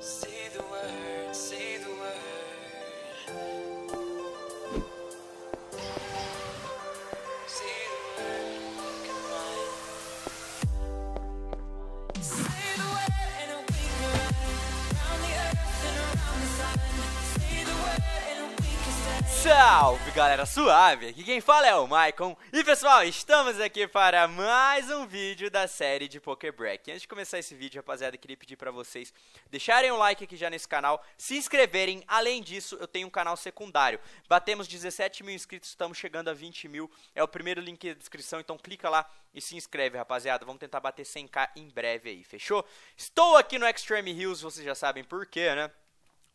See Salve galera suave, aqui quem fala é o Maicon E pessoal, estamos aqui para mais um vídeo da série de Poké Break Antes de começar esse vídeo, rapaziada, eu queria pedir para vocês deixarem um like aqui já nesse canal Se inscreverem, além disso, eu tenho um canal secundário Batemos 17 mil inscritos, estamos chegando a 20 mil É o primeiro link na descrição, então clica lá e se inscreve, rapaziada Vamos tentar bater 100k em breve aí, fechou? Estou aqui no Extreme Hills, vocês já sabem por quê, né?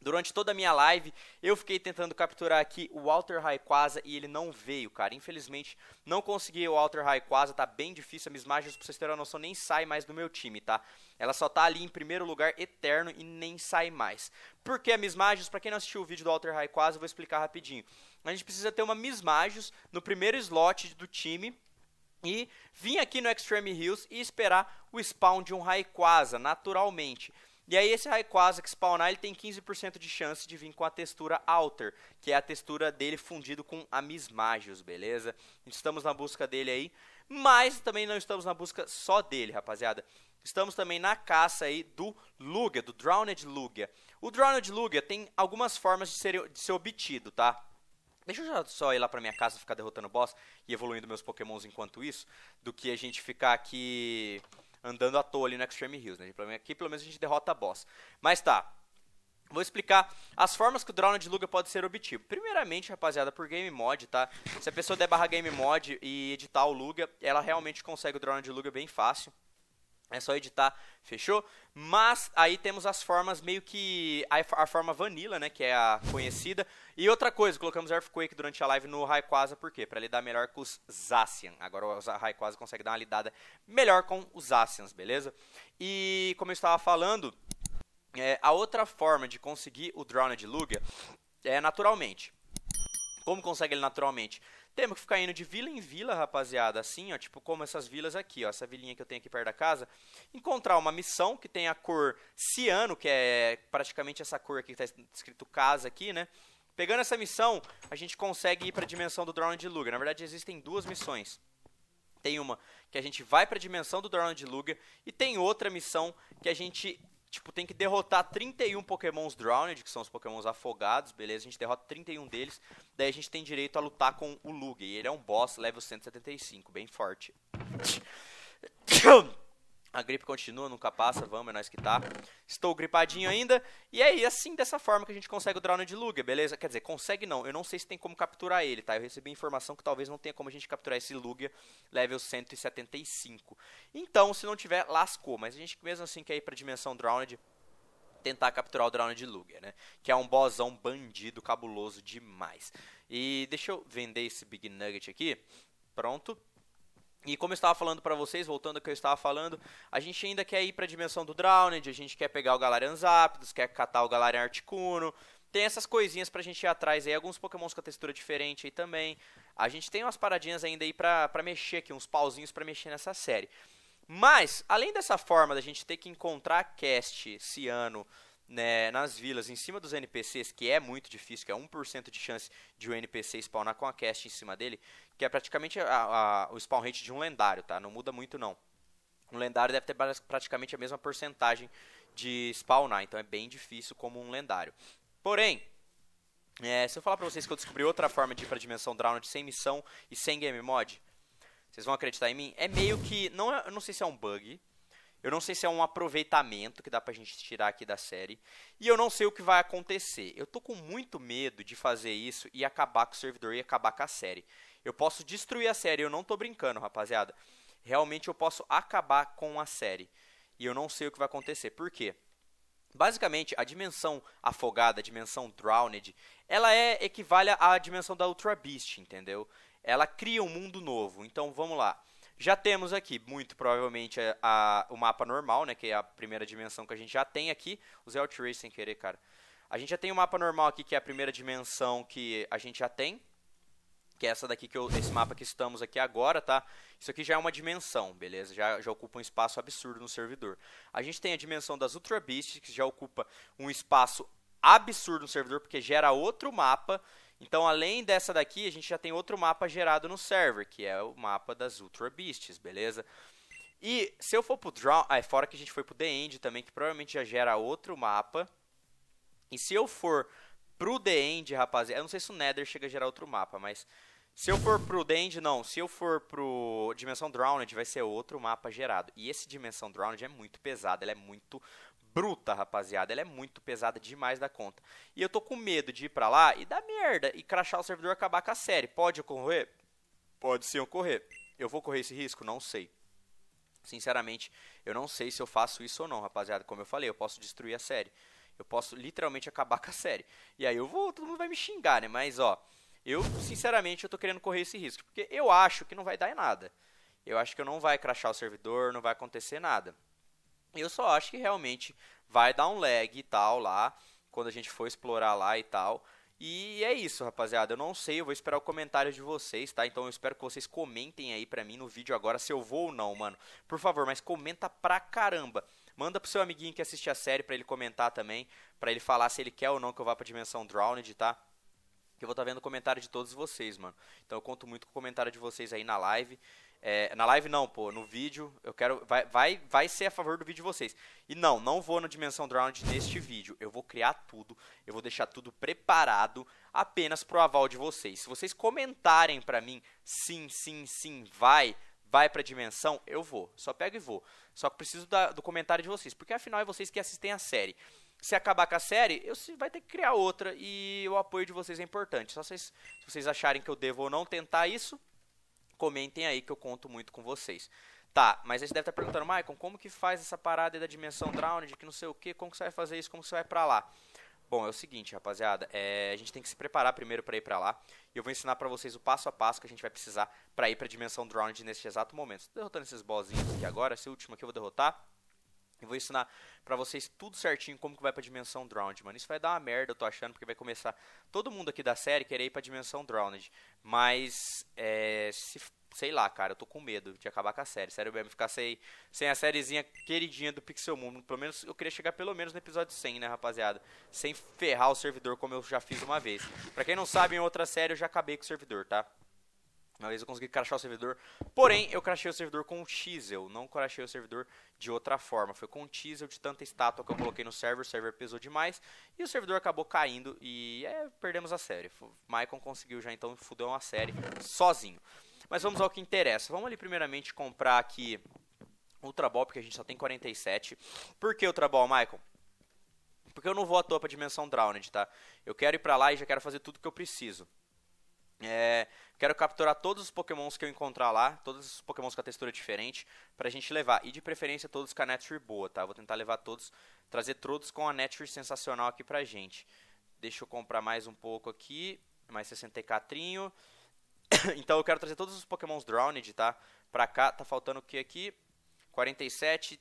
Durante toda a minha live, eu fiquei tentando capturar aqui o Walter Raikwaza e ele não veio, cara. Infelizmente, não consegui o Walter Raikwaza, tá bem difícil. A Miss Magius, pra vocês terem uma noção, nem sai mais do meu time, tá? Ela só tá ali em primeiro lugar eterno e nem sai mais. Por que a Miss Magius? Pra quem não assistiu o vídeo do Walter Raikwaza, eu vou explicar rapidinho. A gente precisa ter uma Miss Magius no primeiro slot do time, e vir aqui no Extreme Hills e esperar o spawn de um Raikwaza, naturalmente. E aí esse Rayquaza que spawnar, ele tem 15% de chance de vir com a textura Alter, que é a textura dele fundido com Amismagius, beleza? Estamos na busca dele aí, mas também não estamos na busca só dele, rapaziada. Estamos também na caça aí do Lugia, do Drowned Lugia. O Drowned Lugia tem algumas formas de ser, de ser obtido, tá? Deixa eu só ir lá pra minha casa ficar derrotando boss e evoluindo meus pokémons enquanto isso, do que a gente ficar aqui andando à toa ali no Extreme Hills. Né? Aqui pelo menos a gente derrota a boss. Mas tá, Vou explicar as formas que o Drone de Luga pode ser obtido. Primeiramente, rapaziada, por Game Mod, tá? Se a pessoa der barra Game Mod e editar o Luga, ela realmente consegue o Drone de Luga bem fácil. É só editar, fechou? Mas aí temos as formas meio que. A, a, forma vanilla, né? Que é a conhecida. E outra coisa, colocamos Earthquake durante a live no Raikwaza por quê? Pra lidar melhor com os Zacian. Agora o Raikwaza consegue dar uma lidada melhor com os Zacians, beleza? E como eu estava falando, é, a outra forma de conseguir o Drowned Lugia é naturalmente. Como consegue ele naturalmente? Temos que ficar indo de vila em vila, rapaziada, assim, ó, tipo como essas vilas aqui, ó, essa vilinha que eu tenho aqui perto da casa, encontrar uma missão que tem a cor ciano, que é praticamente essa cor aqui que tá escrito casa aqui, né? Pegando essa missão, a gente consegue ir para a dimensão do drone de Luga. Na verdade, existem duas missões. Tem uma que a gente vai para a dimensão do drone de Luga e tem outra missão que a gente Tipo, tem que derrotar 31 pokémons drowned, que são os pokémons afogados, beleza? A gente derrota 31 deles, daí a gente tem direito a lutar com o Lug, E ele é um boss level 175, bem forte. A gripe continua, nunca passa, vamos, é nós que tá. Estou gripadinho ainda. E é assim, dessa forma que a gente consegue o Drowner de Luger, beleza? Quer dizer, consegue não. Eu não sei se tem como capturar ele, tá? Eu recebi informação que talvez não tenha como a gente capturar esse Luger level 175. Então, se não tiver, lascou. Mas a gente mesmo assim quer ir pra dimensão Drowned tentar capturar o Drowned Luger, né? Que é um bossão bandido, cabuloso demais. E deixa eu vender esse Big Nugget aqui. Pronto. E como eu estava falando para vocês, voltando ao que eu estava falando, a gente ainda quer ir para a dimensão do Drowned, a gente quer pegar o Galarian Zapdos, quer catar o Galarian Articuno. Tem essas coisinhas pra gente ir atrás aí, alguns pokémons com a textura diferente aí também. A gente tem umas paradinhas ainda aí pra, pra mexer aqui, uns pauzinhos para mexer nessa série. Mas, além dessa forma da gente ter que encontrar a cast esse ano né, nas vilas, em cima dos NPCs, que é muito difícil, que é 1% de chance de um NPC spawnar com a cast em cima dele, que é praticamente a, a, o spawn rate de um lendário, tá? Não muda muito não. Um lendário deve ter praticamente a mesma porcentagem de spawnar, então é bem difícil como um lendário. Porém, é, se eu falar pra vocês que eu descobri outra forma de ir pra dimensão Drowned sem missão e sem game mod, vocês vão acreditar em mim? É meio que, não, é, eu não sei se é um bug, eu não sei se é um aproveitamento que dá pra gente tirar aqui da série. E eu não sei o que vai acontecer. Eu tô com muito medo de fazer isso e acabar com o servidor e acabar com a série. Eu posso destruir a série, eu não tô brincando, rapaziada. Realmente eu posso acabar com a série. E eu não sei o que vai acontecer. Por quê? Basicamente, a dimensão afogada, a dimensão drowned, ela é equivale à dimensão da Ultra Beast, entendeu? Ela cria um mundo novo. Então, vamos lá. Já temos aqui, muito provavelmente, a, é, a, o mapa normal, né? Que é a primeira dimensão que a gente já tem aqui. Usei Outrace sem querer, cara. A gente já tem o mapa normal aqui, que é a primeira dimensão que a gente já tem que é essa daqui que eu, esse mapa que estamos aqui agora, tá? Isso aqui já é uma dimensão, beleza? Já, já ocupa um espaço absurdo no servidor. A gente tem a dimensão das Ultra Beasts, que já ocupa um espaço absurdo no servidor, porque gera outro mapa. Então, além dessa daqui, a gente já tem outro mapa gerado no server, que é o mapa das Ultra Beasts, beleza? E se eu for pro draw Ah, fora que a gente foi pro The End também, que provavelmente já gera outro mapa. E se eu for pro The End, rapaziada... Eu não sei se o Nether chega a gerar outro mapa, mas... Se eu for pro Dend não. Se eu for pro Dimensão Drowned, vai ser outro mapa gerado. E esse Dimensão Drowned é muito pesado, ela é muito bruta, rapaziada. Ela é muito pesada demais da conta. E eu tô com medo de ir pra lá e dar merda e crachar o servidor e acabar com a série. Pode ocorrer? Pode sim ocorrer. Eu vou correr esse risco? Não sei. Sinceramente, eu não sei se eu faço isso ou não, rapaziada. Como eu falei, eu posso destruir a série. Eu posso literalmente acabar com a série. E aí eu vou, todo mundo vai me xingar, né? Mas ó, eu, sinceramente, eu tô querendo correr esse risco, porque eu acho que não vai dar em nada. Eu acho que não vai crashar o servidor, não vai acontecer nada. Eu só acho que realmente vai dar um lag e tal lá, quando a gente for explorar lá e tal. E é isso, rapaziada. Eu não sei, eu vou esperar o comentário de vocês, tá? Então eu espero que vocês comentem aí pra mim no vídeo agora se eu vou ou não, mano. Por favor, mas comenta pra caramba. Manda pro seu amiguinho que assiste a série para ele comentar também, para ele falar se ele quer ou não que eu vá pra Dimensão Drowned, tá? que eu vou estar tá vendo o comentário de todos vocês, mano. Então eu conto muito com o comentário de vocês aí na live. É, na live não, pô, no vídeo, eu quero. Vai, vai, vai ser a favor do vídeo de vocês. E não, não vou no Dimensão Drowned neste vídeo. Eu vou criar tudo, eu vou deixar tudo preparado apenas pro aval de vocês. Se vocês comentarem pra mim, sim, sim, sim, vai, vai pra dimensão, eu vou. Só pego e vou. Só que preciso da, do comentário de vocês, porque afinal é vocês que assistem a série. Se acabar com a série, eu vai ter que criar outra e o apoio de vocês é importante. Só vocês, se vocês acharem que eu devo ou não tentar isso, comentem aí que eu conto muito com vocês. Tá, mas aí você deve estar perguntando, Maicon, como que faz essa parada da dimensão Drowned, que não sei o que, como que você vai fazer isso, como que você vai pra lá? Bom, é o seguinte, rapaziada, é, a gente tem que se preparar primeiro para ir para lá. E eu vou ensinar para vocês o passo a passo que a gente vai precisar para ir para a dimensão Drowned neste exato momento. derrotando esses bossinhos aqui agora, esse último aqui eu vou derrotar vou ensinar para vocês tudo certinho como que vai pra dimensão Drowned, mano. Isso vai dar uma merda, eu tô achando, porque vai começar todo mundo aqui da série querer ir pra dimensão Drowned. Mas, é, se, sei lá, cara, eu tô com medo de acabar com a série. Sério mesmo, ficar sem, sem a sériezinha queridinha do Pixel Mundo. Pelo menos, eu queria chegar pelo menos no episódio 100, né, rapaziada? Sem ferrar o servidor como eu já fiz uma vez. Pra quem não sabe, em outra série eu já acabei com o servidor, tá? Uma vez eu consegui crachar o servidor, porém eu crachei o servidor com o Chisel, não crachei o servidor de outra forma. Foi com o Chisel de tanta estátua que eu coloquei no server, o server pesou demais e o servidor acabou caindo e é, perdemos a série. O Maicon conseguiu já então fuder uma série sozinho. Mas vamos ao que interessa. Vamos ali primeiramente comprar aqui Ultra Ball, porque a gente só tem 47. Por que Ultra Ball, Maicon? Porque eu não vou à toa pra Dimensão Drowned, tá? Eu quero ir pra lá e já quero fazer tudo que eu preciso. É, quero capturar todos os pokémons que eu encontrar lá, todos os pokémons com a textura diferente, pra gente levar. E de preferência todos com a Nature boa, tá? Vou tentar levar todos, trazer todos com a Nature sensacional aqui pra gente. Deixa eu comprar mais um pouco aqui, mais 60 catrinho. então eu quero trazer todos os pokémons Drowned, tá? Pra cá, tá faltando o que aqui? 47,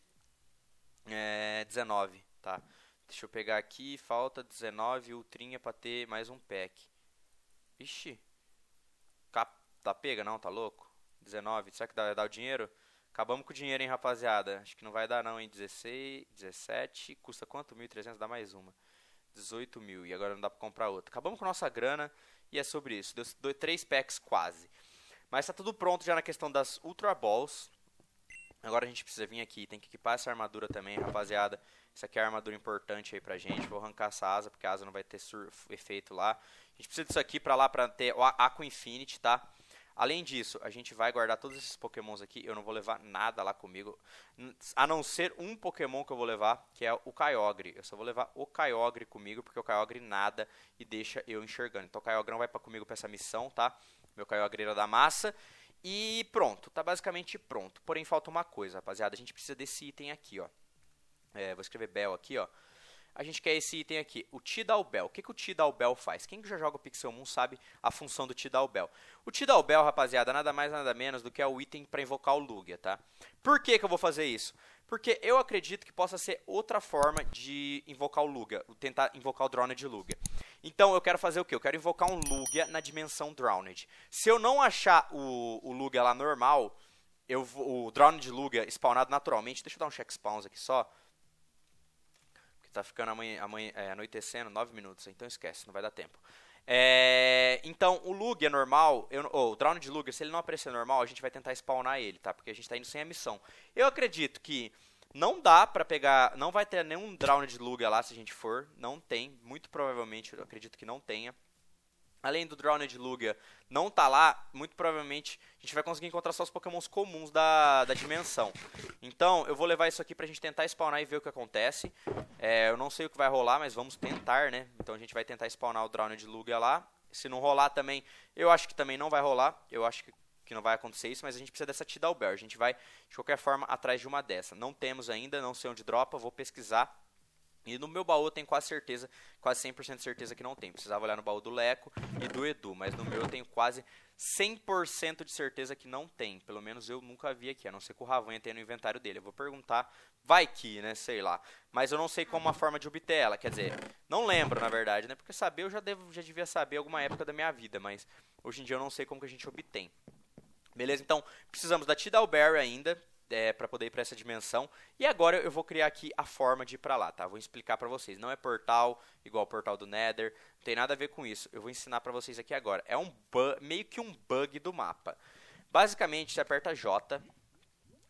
é, 19, tá? Deixa eu pegar aqui, falta 19 ultrinha é pra ter mais um pack. Ixi, Tá pega? Não, tá louco? 19, será que dá, dá o dinheiro? Acabamos com o dinheiro, hein, rapaziada? Acho que não vai dar não, hein? 16, 17, custa quanto? 1.300, dá mais uma. 18 mil, e agora não dá pra comprar outra. Acabamos com nossa grana, e é sobre isso. Deu, deu 3 packs quase. Mas tá tudo pronto já na questão das Ultra Balls. Agora a gente precisa vir aqui, tem que equipar essa armadura também, rapaziada. Isso aqui é a armadura importante aí pra gente. Vou arrancar essa asa, porque a asa não vai ter efeito lá. A gente precisa disso aqui pra lá, pra ter o Aqua Infinity, tá? Além disso, a gente vai guardar todos esses pokémons aqui. Eu não vou levar nada lá comigo. A não ser um pokémon que eu vou levar, que é o Kyogre. Eu só vou levar o Kyogre comigo, porque o Kyogre nada e deixa eu enxergando. Então o Kyogre não vai pra comigo pra essa missão, tá? Meu Kyogre era da massa. E pronto, tá basicamente pronto. Porém, falta uma coisa, rapaziada. A gente precisa desse item aqui, ó. É, vou escrever Bell aqui, ó a gente quer esse item aqui, o Tidal Bell. O que, que o Bell faz? Quem já joga o Pixel Moon sabe a função do Tidal Bell. O Tidal Bell, rapaziada, nada mais nada menos do que é o item para invocar o Lugia, tá? Por que, que eu vou fazer isso? Porque eu acredito que possa ser outra forma de invocar o Lugia, tentar invocar o Drowned Lugia. Então eu quero fazer o que? Eu quero invocar um Lugia na dimensão Drowned. Se eu não achar o, o Lugia lá normal, eu, o Drowned Lugia spawnado naturalmente, deixa eu dar um check spawns aqui só, Tá ficando amanhã, amanhã, é, anoitecendo 9 minutos, então esquece, não vai dar tempo. É, então, o Lugia é normal, eu, oh, o Drown de Lugia, se ele não aparecer normal, a gente vai tentar spawnar ele, tá? Porque a gente tá indo sem a missão. Eu acredito que não dá pra pegar, não vai ter nenhum Drown de Lugia lá se a gente for, não tem, muito provavelmente, eu acredito que não tenha além do Drowned Lugia, não tá lá, muito provavelmente a gente vai conseguir encontrar só os pokémons comuns da, da dimensão. Então, eu vou levar isso aqui pra gente tentar spawnar e ver o que acontece. É, eu não sei o que vai rolar, mas vamos tentar, né? Então a gente vai tentar spawnar o Drowned Lugia lá. Se não rolar também, eu acho que também não vai rolar. Eu acho que que não vai acontecer isso, mas a gente precisa dessa Tidal Bell. A gente vai, de qualquer forma, atrás de uma dessa. Não temos ainda, não sei onde dropa, vou pesquisar e no meu baú eu tenho quase certeza, quase 100% de certeza que não tem. Precisava olhar no baú do Leco e do Edu, mas no meu eu tenho quase 100% de certeza que não tem. Pelo menos eu nunca vi aqui, a não ser que o Ravanha tenha no inventário dele. Eu vou perguntar, vai que, né, sei lá. Mas eu não sei como a forma de obter ela, quer dizer, não lembro na verdade, né, porque saber eu já, devo, já devia saber alguma época da minha vida, mas hoje em dia eu não sei como que a gente obtém. Beleza, então precisamos da Tidalberry ainda, é, para poder ir para essa dimensão. E agora eu vou criar aqui a forma de ir para lá, tá? Vou explicar para vocês. Não é portal igual o portal do Nether, não tem nada a ver com isso. Eu vou ensinar para vocês aqui agora. É um meio que um bug do mapa. Basicamente, você aperta J,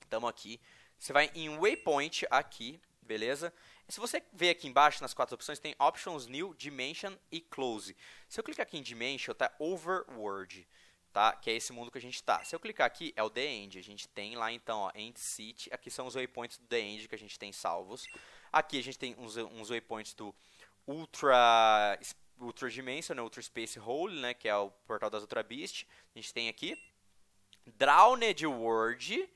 estamos aqui. Você vai em Waypoint aqui, beleza? Se você ver aqui embaixo, nas quatro opções, tem Options New, Dimension e Close. Se eu clicar aqui em Dimension, está Overworld tá? Que é esse mundo que a gente está. Se eu clicar aqui, é o The End. A gente tem lá então, ó, End City. Aqui são os waypoints do The End que a gente tem salvos. Aqui a gente tem uns, uns waypoints do Ultra, Ultra Dimension, né? Ultra Space Hole, né? Que é o portal das Ultra Beast. A gente tem aqui Drowned World.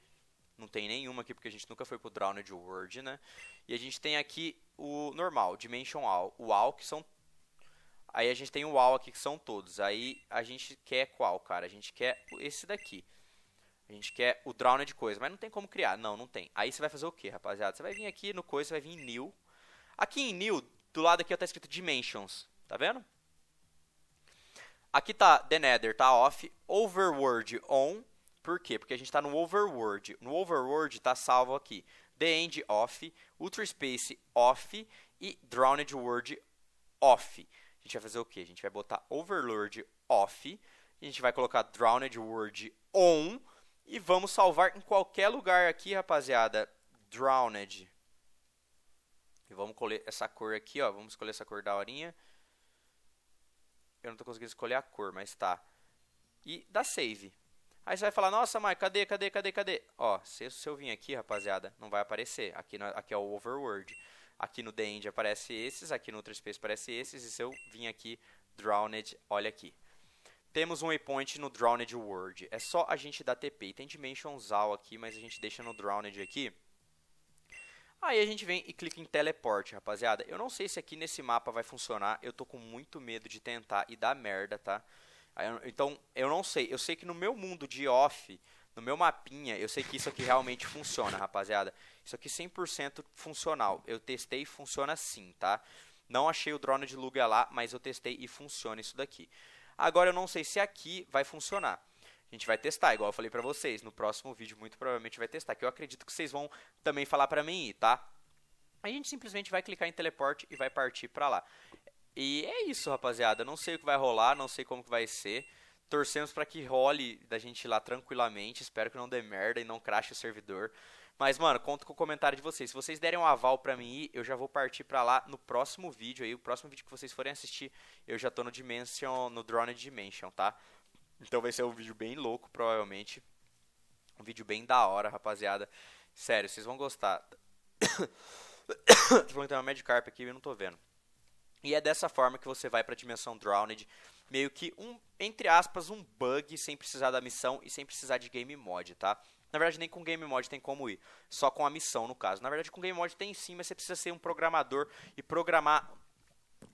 Não tem nenhuma aqui porque a gente nunca foi pro Drowned World, né? E a gente tem aqui o normal, Dimension All. O All que são Aí a gente tem o UAU aqui que são todos. Aí a gente quer qual, cara? A gente quer esse daqui. A gente quer o Drowned de coisa, mas não tem como criar. Não, não tem. Aí você vai fazer o que, rapaziada? Você vai vir aqui no coisa, você vai vir em new. Aqui em new, do lado aqui ó, tá escrito dimensions, tá vendo? Aqui tá the nether, tá off, overworld on. Por quê? Porque a gente tá no overworld. No overworld tá salvo aqui. The end off, ultra space off e drowned world off a gente vai fazer o quê? A gente vai botar Overlord off, a gente vai colocar Drowned Word on e vamos salvar em qualquer lugar aqui, rapaziada, Drowned. E vamos colher essa cor aqui, ó, vamos escolher essa cor da horinha. Eu não estou conseguindo escolher a cor, mas tá. E dá save. Aí você vai falar, nossa, Mike, cadê, cadê, cadê, cadê? Ó, se, se eu vim aqui, rapaziada, não vai aparecer. Aqui, é, aqui é o Overworld aqui no The End aparece esses, aqui no Space aparece esses, e se eu vim aqui, Drowned, olha aqui. Temos um waypoint no Drowned World. É só a gente dar TP. Tem Dimensions All aqui, mas a gente deixa no Drowned aqui. Aí a gente vem e clica em teleporte, rapaziada. Eu não sei se aqui nesse mapa vai funcionar. Eu tô com muito medo de tentar e dar merda, tá? Então, eu não sei. Eu sei que no meu mundo de off no meu mapinha, eu sei que isso aqui realmente funciona, rapaziada. Isso aqui 100% funcional. Eu testei e funciona sim, tá? Não achei o drone de luga lá, mas eu testei e funciona isso daqui. Agora eu não sei se aqui vai funcionar. A gente vai testar, igual eu falei pra vocês. No próximo vídeo, muito provavelmente, vai testar. Que eu acredito que vocês vão também falar pra mim ir, tá? A gente simplesmente vai clicar em teleporte e vai partir pra lá. E é isso, rapaziada. Não sei o que vai rolar, não sei como que vai ser. Torcemos para que role da gente ir lá tranquilamente. Espero que não dê merda e não crache o servidor. Mas, mano, conto com o comentário de vocês. Se vocês derem um aval para mim ir, eu já vou partir para lá no próximo vídeo aí. O próximo vídeo que vocês forem assistir, eu já tô no Dimension, no Drone Dimension, tá? Então vai ser um vídeo bem louco, provavelmente. Um vídeo bem da hora, rapaziada. Sério, vocês vão gostar. tô falando que tem uma Magikarp aqui e eu não tô vendo. E é dessa forma que você vai pra dimensão Drowned meio que um, entre aspas, um bug sem precisar da missão e sem precisar de game mod, tá? Na verdade, nem com game mod tem como ir, só com a missão no caso. Na verdade, com game mod tem sim, mas você precisa ser um programador e programar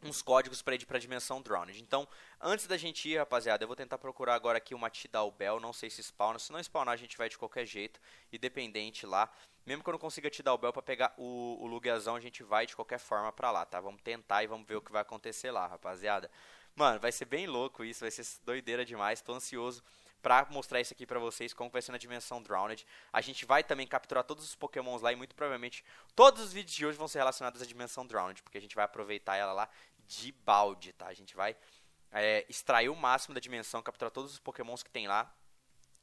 uns códigos para ir para a dimensão Drowned. Então, antes da gente ir, rapaziada, eu vou tentar procurar agora aqui uma Tidal Bell, não sei se spawna, se não spawnar a gente vai de qualquer jeito, independente lá. Mesmo que eu não consiga Tidal Bell para pegar o, o a gente vai de qualquer forma para lá, tá? Vamos tentar e vamos ver o que vai acontecer lá, rapaziada. Mano, vai ser bem louco isso, vai ser doideira demais. Tô ansioso para mostrar isso aqui para vocês, como vai ser na dimensão Drowned. A gente vai também capturar todos os pokémons lá e muito provavelmente todos os vídeos de hoje vão ser relacionados à dimensão Drowned, porque a gente vai aproveitar ela lá de balde, tá? A gente vai é, extrair o máximo da dimensão, capturar todos os pokémons que tem lá.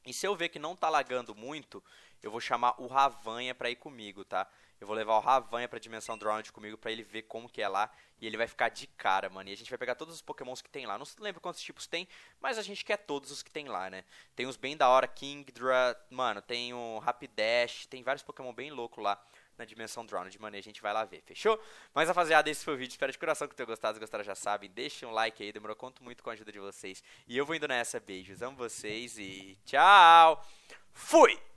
E se eu ver que não tá lagando muito, eu vou chamar o Ravanha para ir comigo, tá? Eu vou levar o Ravanha pra Dimensão Drowned comigo para ele ver como que é lá. E ele vai ficar de cara, mano. E a gente vai pegar todos os pokémons que tem lá. Não lembro quantos tipos tem, mas a gente quer todos os que tem lá, né? Tem uns bem da hora, Kingdra, mano, tem o Rapidash, tem vários pokémon bem louco lá na Dimensão Drowned, mano, e a gente vai lá ver, fechou? Mas, rapaziada, esse foi o vídeo, espero de coração que tenham gostado, se gostaram já sabem, deixem um like aí, demorou, conto muito com a ajuda de vocês, e eu vou indo nessa, beijos, amo vocês e tchau, fui!